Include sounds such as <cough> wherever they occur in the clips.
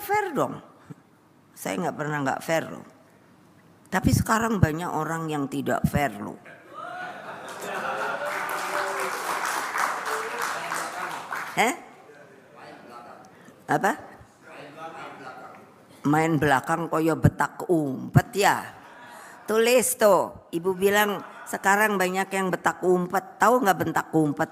fair dong. Saya nggak pernah nggak fair loh. Tapi sekarang banyak orang yang tidak fair loh. Eh? Apa? Main belakang koyo betak umpet ya. Tulis tuh, ibu bilang sekarang banyak yang betak umpet. Tahu nggak bentak umpet?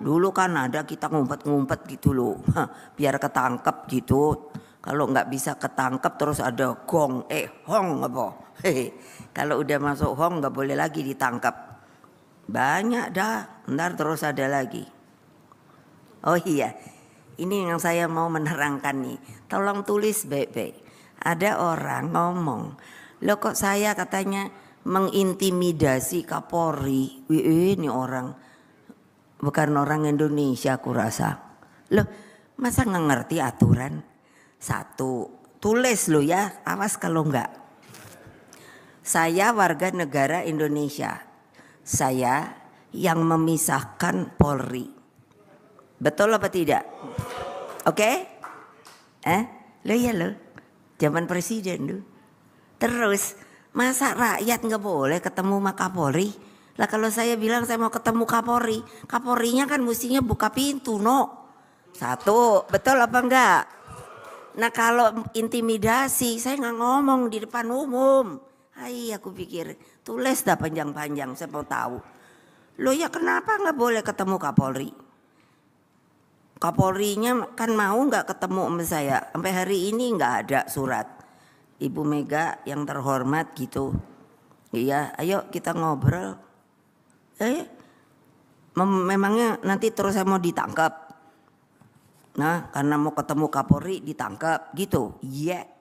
Dulu kan ada kita ngumpet-ngumpet gitu loh. <laughs> Biar ketangkep gitu, kalau nggak bisa ketangkep terus ada gong, eh hong apa? Kalau udah masuk hong nggak boleh lagi ditangkap. Banyak dah, ntar terus ada lagi. Oh iya, ini yang saya mau menerangkan nih. Tolong tulis baik-baik. Ada orang ngomong, lo kok saya katanya mengintimidasi Kapolri. Wih, ini orang bukan orang Indonesia kurasa. Loh, masa nggak ngerti aturan? Satu, tulis lo ya, awas kalau enggak. Saya warga negara Indonesia. Saya yang memisahkan Polri. Betul apa tidak? Oke? Okay? Eh? Lo ya lo. Zaman presiden lo. Terus, masa rakyat nggak boleh ketemu sama Kapolri? Lah kalau saya bilang saya mau ketemu Kapolri, Kapolrinya kan mestinya buka pintu, no. Satu, betul apa enggak? Nah kalau intimidasi saya nggak ngomong di depan umum. Hai aku pikir tulis dah panjang-panjang saya mau tahu. Loh ya kenapa nggak boleh ketemu Kapolri? Kapolrinya kan mau nggak ketemu sama saya. Sampai hari ini nggak ada surat. Ibu Mega yang terhormat gitu. Iya, ayo kita ngobrol. Eh, memangnya nanti terus saya mau ditangkap Nah, karena mau ketemu Kapolri ditangkap gitu. Iya.